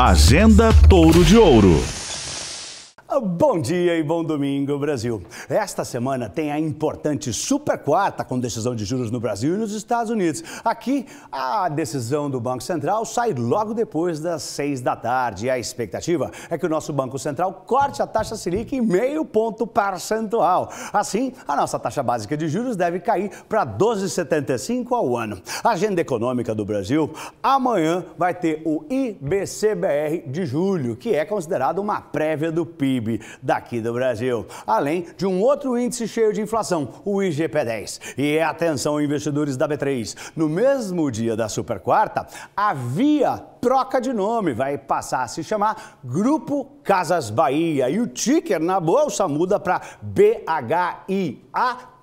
Agenda Touro de Ouro. Bom dia e bom domingo, Brasil. Esta semana tem a importante super quarta com decisão de juros no Brasil e nos Estados Unidos. Aqui, a decisão do Banco Central sai logo depois das seis da tarde. a expectativa é que o nosso Banco Central corte a taxa Selic em meio ponto percentual. Assim, a nossa taxa básica de juros deve cair para 12,75 ao ano. A agenda econômica do Brasil amanhã vai ter o IBCBR de julho, que é considerado uma prévia do PIB daqui do Brasil, além de um outro índice cheio de inflação, o IGP-10. E atenção, investidores da B3, no mesmo dia da Super Quarta, havia troca de nome, vai passar a se chamar Grupo Casas Bahia e o ticker na bolsa muda para BHIA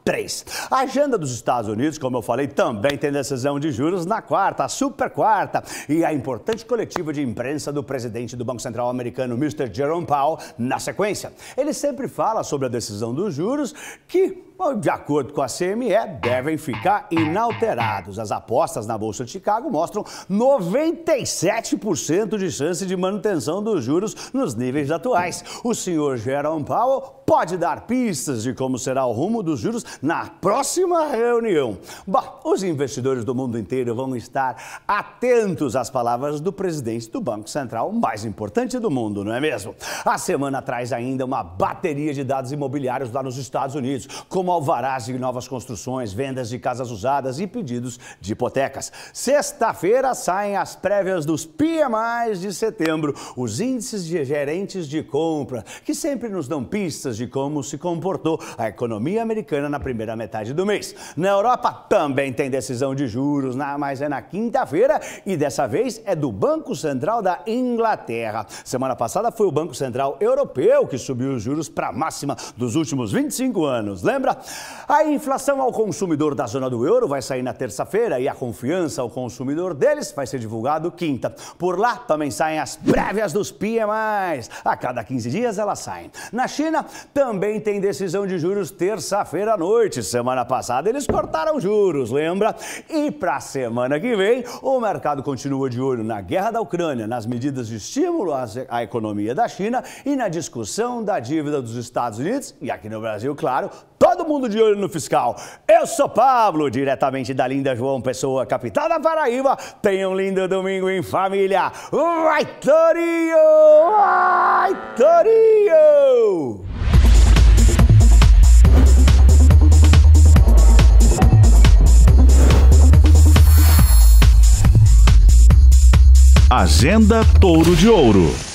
3. A agenda dos Estados Unidos, como eu falei, também tem decisão de juros na quarta, a super quarta, e a importante coletiva de imprensa do presidente do Banco Central americano, Mr. Jerome Powell, na sequência. Ele sempre fala sobre a decisão dos juros que de acordo com a CME, devem ficar inalterados. As apostas na Bolsa de Chicago mostram 97% de chance de manutenção dos juros nos níveis atuais. O senhor Jerome Powell pode dar pistas de como será o rumo dos juros na próxima reunião. Bom, os investidores do mundo inteiro vão estar atentos às palavras do presidente do Banco Central mais importante do mundo, não é mesmo? A semana traz ainda uma bateria de dados imobiliários lá nos Estados Unidos, como como alvarás novas construções, vendas de casas usadas e pedidos de hipotecas. Sexta-feira saem as prévias dos PMIs de setembro, os índices de gerentes de compra, que sempre nos dão pistas de como se comportou a economia americana na primeira metade do mês. Na Europa também tem decisão de juros, mas é na quinta-feira e dessa vez é do Banco Central da Inglaterra. Semana passada foi o Banco Central Europeu que subiu os juros para a máxima dos últimos 25 anos. Lembra? A inflação ao consumidor da zona do euro vai sair na terça-feira e a confiança ao consumidor deles vai ser divulgado quinta. Por lá também saem as prévias dos PMIs. A cada 15 dias elas saem. Na China também tem decisão de juros terça-feira à noite. Semana passada eles cortaram juros, lembra? E para semana que vem, o mercado continua de olho na guerra da Ucrânia, nas medidas de estímulo à economia da China e na discussão da dívida dos Estados Unidos e aqui no Brasil, claro, todo mundo de olho no fiscal. Eu sou Pablo, diretamente da linda João Pessoa, capital da Paraíba. Tenha um lindo domingo em família. Vai, Torinho! Vai, Torinho! Agenda Touro de Ouro.